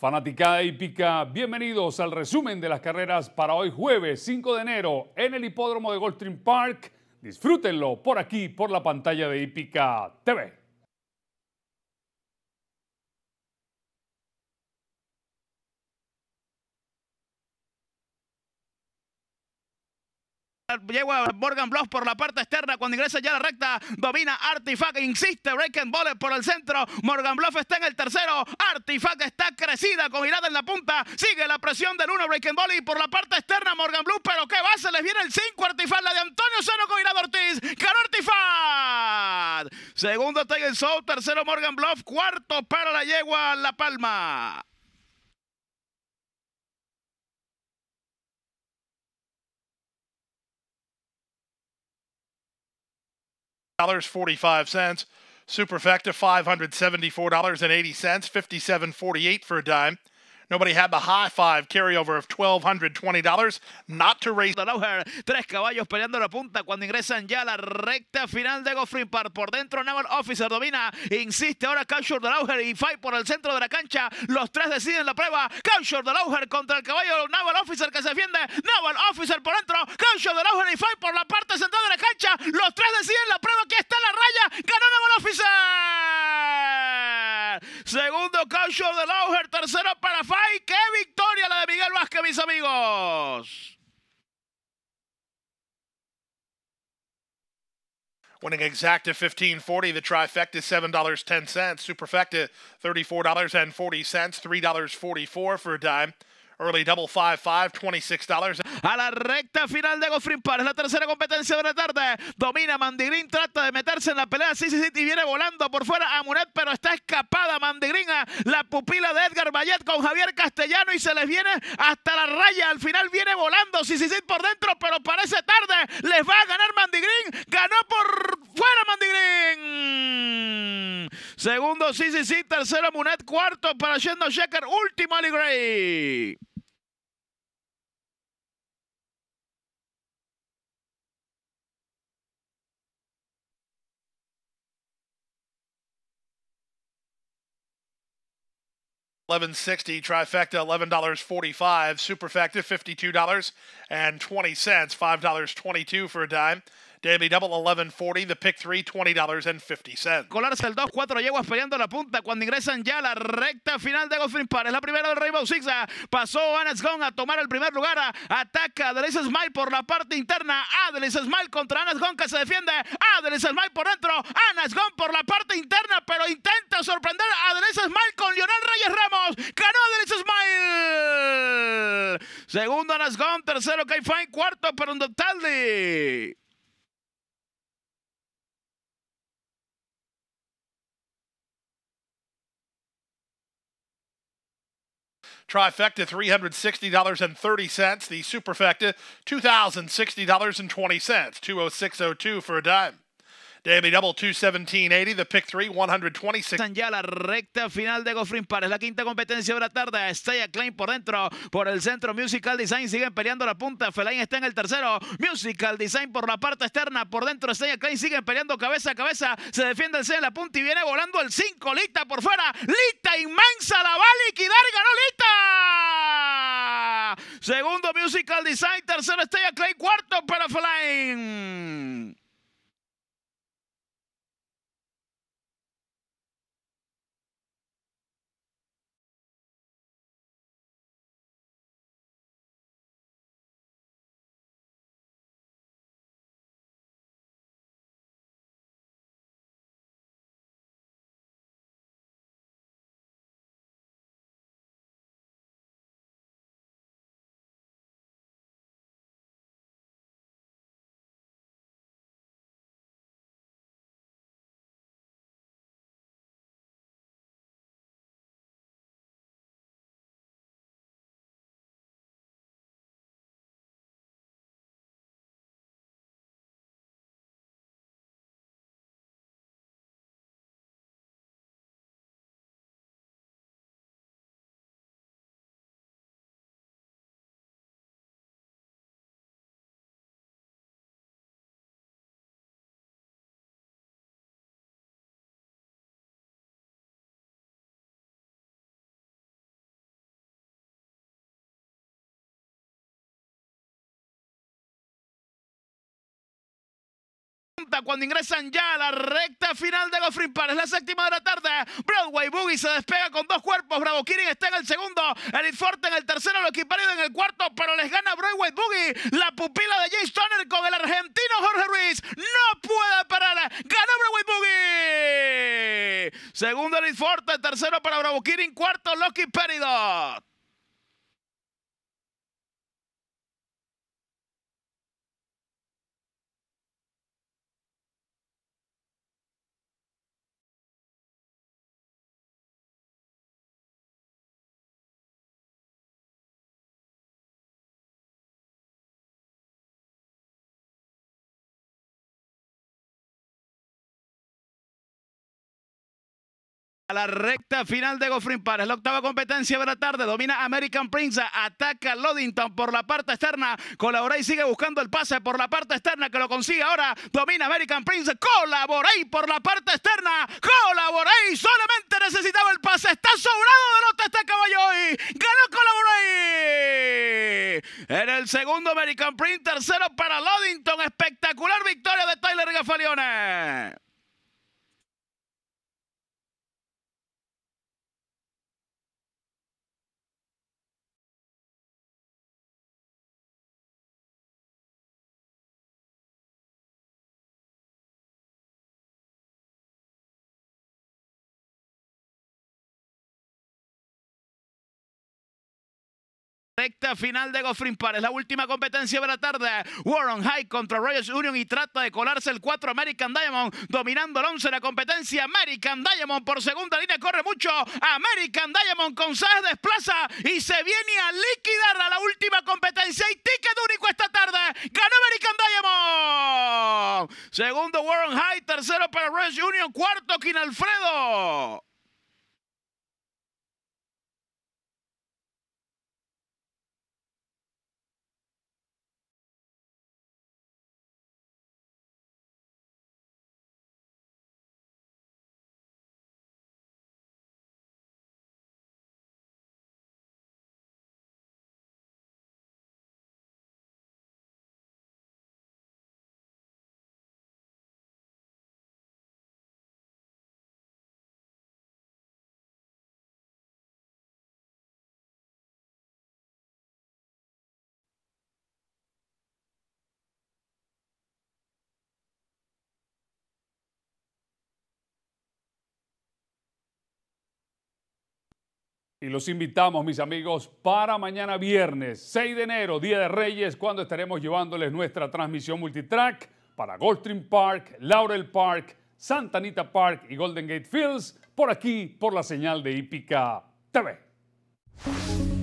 Fanaticada hípica, bienvenidos al resumen de las carreras para hoy jueves 5 de enero en el hipódromo de Goldstream Park. Disfrútenlo por aquí, por la pantalla de hípica TV. Llega a Morgan Bluff por la parte externa. Cuando ingresa ya la recta, domina Artifact. Insiste Break and Bullet por el centro. Morgan Bluff está en el tercero. Artifact está crecida con mirada en la punta. Sigue la presión del 1 Break and Bullet. Y por la parte externa, Morgan Bluff. Pero qué base les viene el 5. Artifact, la de Antonio Sano con mirada Ortiz. caro Artifact. Segundo el show Tercero Morgan Bluff. Cuarto para la yegua La Palma. dollars forty five cents. Superfecta five hundred seventy four dollars and eighty cents, fifty seven forty eight for a dime. Nobody had the high five carryover of $1,220. Not to race. Tres caballos peleando la punta cuando ingresan ya a la recta final de Goffrey Park. Por dentro, Naval Officer domina. Insiste ahora Couchard de Lauer y Fight por el centro de la cancha. Los tres deciden la prueba. Couchard de Lauer contra el caballo Naval Officer que se defiende. Naval Officer por dentro. Couchard de Lauer y Fight por la parte central de la cancha. Los tres deciden la prueba. Aquí está la raya. Ganó Naval Officer. Segundo, Show de Lauger. Tercero, para Fay. ¡Qué victoria la de Miguel Vázquez, mis amigos! Winning exact exacta 1540, the trifecta $7.10, superfecta $34.40, $3.44 for a dime. Early double A la recta final de Goffrin para Es la tercera competencia de la tarde. Domina Mandigrin, trata de meterse en la pelea. Sí, sí, sí. Y viene volando por fuera a pero está escapada Mandigrin la pupila de Edgar Vallet con Javier Castellano y se les viene hasta la raya. Al final viene volando. Sí, sí, sí, por dentro, pero parece tarde. Les va a ganar Mandigrin, Ganó por Mandirín. Segundo, sí, sí, sí. Tercero, Munet. Cuarto para Shendo Shecker. Último, Ali Gray. Eleven sixty trifecta eleven dollars forty five superfecta fifty two dollars and twenty cents five dollars twenty two for a dime Daily Double 1140, the pick 3, $20.50. Colarse el 2-4, yeguas peleando la punta cuando ingresan ya a la recta final de golfin Par. Es la primera del Rainbow Six. Ah, pasó Anas a tomar el primer lugar. Ah, ataca Adelis Smile por la parte interna. Adelis Smile contra Anas que se defiende. Adelis Smile por dentro. Anas por la parte interna, pero intenta sorprender a Adelis Smile con Lionel Reyes Ramos. Ganó Adelis Smile. Segundo Anas tercero Kaifan, cuarto perundotaldi. Trifecta $360.30. The Superfecta $2,060.20. 20602 for a dime. double 21780, the pick 3, 126. Ya la recta final de para es la quinta competencia de la tarde. Estella Klein por dentro, por el centro. Musical Design siguen peleando la punta. Felain está en el tercero. Musical Design por la parte externa, por dentro. Estella Klein siguen peleando cabeza a cabeza. Se defiende el C en la punta y viene volando el 5. Lita por fuera. Lita inmensa, la va a liquidar. Ganó Lita. Segundo Musical Design, tercero Stella Klein, cuarto para Felain. cuando ingresan ya a la recta final de Goffrey free Es la séptima de la tarde. Broadway Boogie se despega con dos cuerpos. Bravo Kirin está en el segundo. Elite Forte en el tercero. Loki Perido en el cuarto. Pero les gana Broadway Boogie. La pupila de Jay Stoner con el argentino Jorge Ruiz. No puede parar. gana Broadway Boogie. Segundo Elite Forte. Tercero para Bravo Kirin. Cuarto Loki Peridot. A la recta final de Goffrin es la octava competencia de la tarde, domina American Prince, ataca Loddington por la parte externa, colabora y sigue buscando el pase por la parte externa que lo consigue ahora, domina American Prince, colabora y por la parte externa, colabora y solamente necesitaba el pase, está sobrado de nota este caballo hoy, ganó colabora en el segundo American Prince, tercero para Loddington, espectacular victoria de Tyler Gafalione. final de Goffrin Park. Es la última competencia de la tarde. Warren High contra Royals Union y trata de colarse el 4 American Diamond, dominando el 11 la competencia. American Diamond por segunda línea corre mucho. American Diamond con desplaza y se viene a liquidar a la última competencia. Y ticket único esta tarde. Ganó American Diamond. Segundo Warren High, tercero para Royals Union, cuarto Alfredo. Y los invitamos, mis amigos, para mañana viernes, 6 de enero, Día de Reyes, cuando estaremos llevándoles nuestra transmisión multitrack para Goldstream Park, Laurel Park, Santa Anita Park y Golden Gate Fields, por aquí, por la señal de Hípica TV.